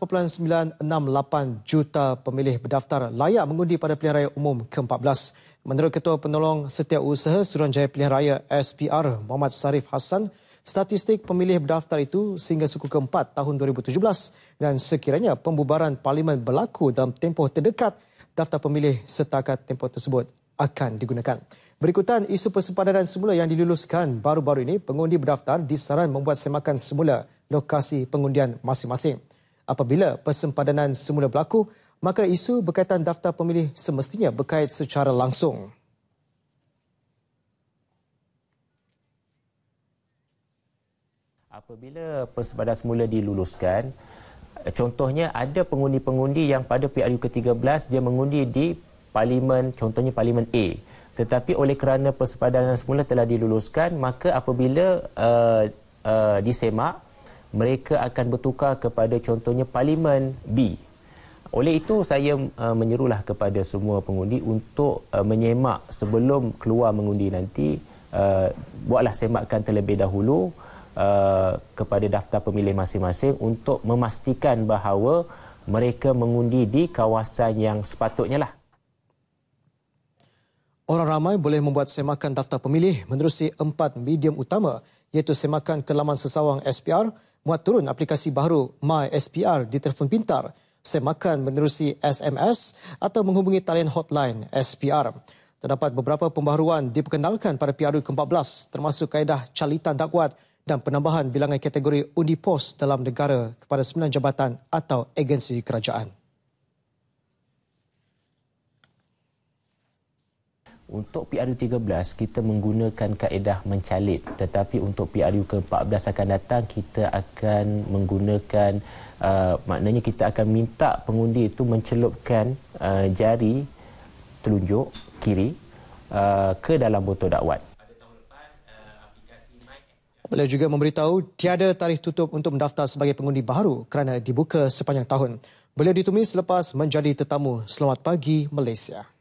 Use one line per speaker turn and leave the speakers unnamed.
4.968 juta pemilih berdaftar layak mengundi pada pilihan raya umum ke-14. Menurut Ketua Penolong Setiausaha Suruhanjaya Pilihan Raya SPR Muhammad Sarif Hassan, statistik pemilih berdaftar itu sehingga suku ke-4 tahun 2017 dan sekiranya pembubaran parlimen berlaku dalam tempoh terdekat, daftar pemilih setakat tempoh tersebut akan digunakan. Berikutan isu persempadanan semula yang diluluskan baru-baru ini, pengundi berdaftar disaran membuat semakan semula lokasi pengundian masing-masing. Apabila persempadanan semula berlaku, maka isu berkaitan daftar pemilih semestinya berkait secara langsung.
Apabila persempadanan semula diluluskan, contohnya ada pengundi-pengundi yang pada PRU ke-13 dia mengundi di parlimen, contohnya parlimen A. Tetapi oleh kerana persempadanan semula telah diluluskan, maka apabila uh, uh, disemak, mereka akan bertukar kepada contohnya Parlimen B. Oleh itu saya uh, menyerulah kepada semua pengundi untuk uh, menyemak sebelum keluar mengundi nanti uh, buatlah semakan terlebih dahulu uh, kepada daftar pemilih masing-masing untuk memastikan bahawa mereka mengundi di kawasan yang sepatutnya lah.
Orang ramai boleh membuat semakan daftar pemilih menerusi empat medium utama iaitu semakan kelaman sesawang SPR, muat turun aplikasi baru MySPR di telefon pintar semakan menerusi SMS atau menghubungi talian hotline SPR. Terdapat beberapa pembaharuan diperkenalkan pada PRU ke-14 termasuk kaedah calitan dakwat dan penambahan bilangan kategori undi pos dalam negara kepada sembilan jabatan atau agensi kerajaan.
Untuk PRU 13, kita menggunakan kaedah mencalit. Tetapi untuk PRU ke-14 akan datang, kita akan menggunakan, uh, maknanya kita akan minta pengundi itu mencelupkan uh, jari telunjuk kiri uh, ke dalam botol dakwat. Uh,
Beliau juga memberitahu tiada tarikh tutup untuk mendaftar sebagai pengundi baru kerana dibuka sepanjang tahun. Beliau ditumis selepas menjadi tetamu Selamat Pagi Malaysia.